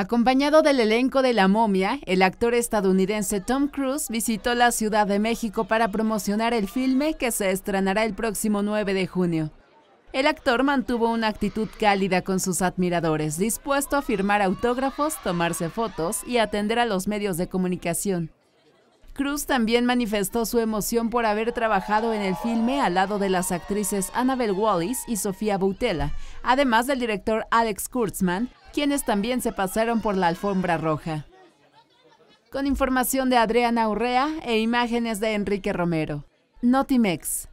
Acompañado del elenco de La Momia, el actor estadounidense Tom Cruise visitó la Ciudad de México para promocionar el filme que se estrenará el próximo 9 de junio. El actor mantuvo una actitud cálida con sus admiradores, dispuesto a firmar autógrafos, tomarse fotos y atender a los medios de comunicación. Cruz también manifestó su emoción por haber trabajado en el filme al lado de las actrices Annabel Wallis y Sofía Boutella, además del director Alex Kurtzman, quienes también se pasaron por la alfombra roja. Con información de Adriana Urrea e imágenes de Enrique Romero. Notimex.